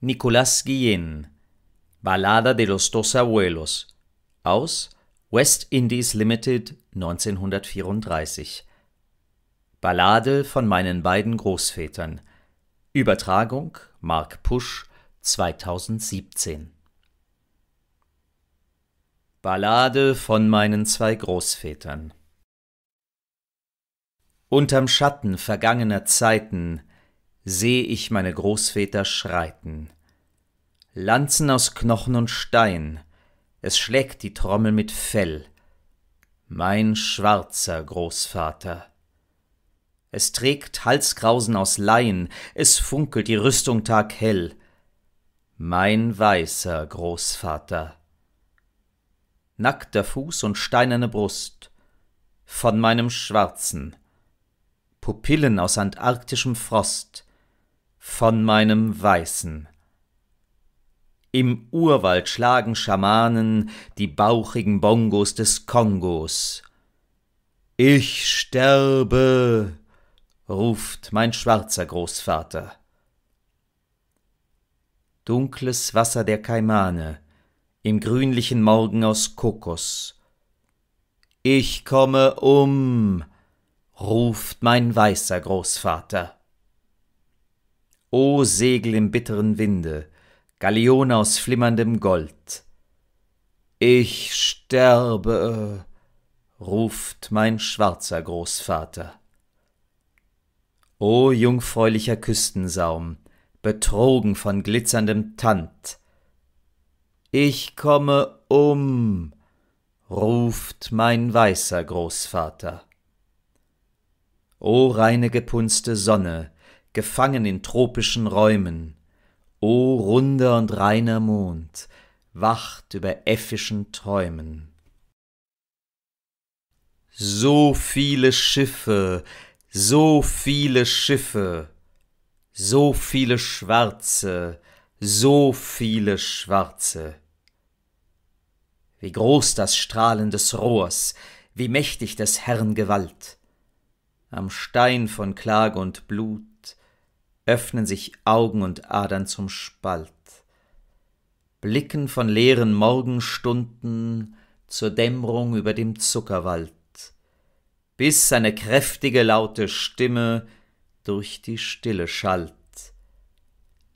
Nicolas Guillén Ballada de los dos Abuelos aus West Indies Limited 1934 Ballade von meinen beiden Großvätern Übertragung Mark Pusch 2017 Ballade von meinen zwei Großvätern Unterm Schatten vergangener Zeiten sehe ich meine Großväter schreiten. Lanzen aus Knochen und Stein, es schlägt die Trommel mit Fell. Mein schwarzer Großvater. Es trägt Halskrausen aus Leien, es funkelt die Rüstung taghell. Mein weißer Großvater. Nackter Fuß und steinerne Brust. Von meinem schwarzen. Pupillen aus antarktischem Frost von meinem Weißen. Im Urwald schlagen Schamanen die bauchigen Bongos des Kongos. Ich sterbe, ruft mein schwarzer Großvater. Dunkles Wasser der Kaimane, im grünlichen Morgen aus Kokos. Ich komme um, ruft mein weißer Großvater. O Segel im bitteren Winde, Galeone aus flimmerndem Gold. Ich sterbe, ruft mein schwarzer Großvater. O jungfräulicher Küstensaum, betrogen von glitzerndem Tand. Ich komme um, ruft mein weißer Großvater. O reine gepunzte Sonne, gefangen in tropischen Räumen. O runder und reiner Mond, wacht über äffischen Träumen. So viele Schiffe, so viele Schiffe, so viele Schwarze, so viele Schwarze. Wie groß das Strahlen des Rohrs, wie mächtig des Herrn Gewalt. Am Stein von Klage und Blut öffnen sich Augen und Adern zum Spalt, blicken von leeren Morgenstunden zur Dämmerung über dem Zuckerwald, bis eine kräftige laute Stimme durch die Stille schallt.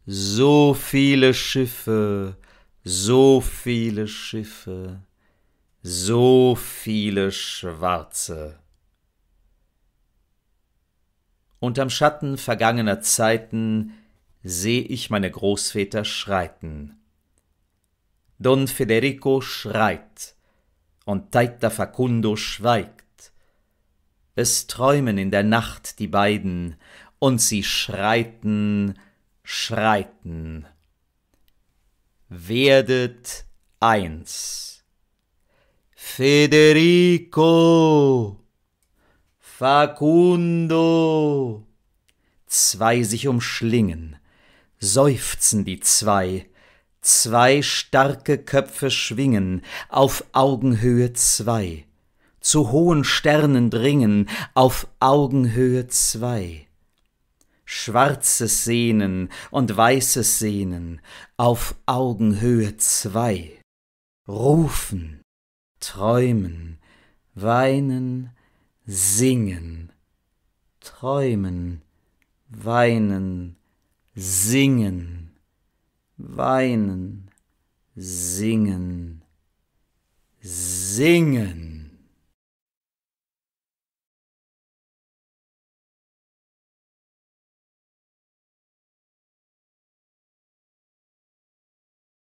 So viele Schiffe, so viele Schiffe, so viele Schwarze. Unterm Schatten vergangener Zeiten seh ich meine Großväter schreiten. Don Federico schreit und Taita Facundo schweigt. Es träumen in der Nacht die beiden und sie schreiten, schreiten. Werdet eins. Federico! Facundo! Zwei sich umschlingen, seufzen die zwei, zwei starke Köpfe schwingen, auf Augenhöhe zwei, zu hohen Sternen dringen, auf Augenhöhe zwei. Schwarzes Sehnen und weißes Sehnen, auf Augenhöhe zwei. Rufen, träumen, weinen, singen, träumen, weinen, singen, weinen, singen, singen.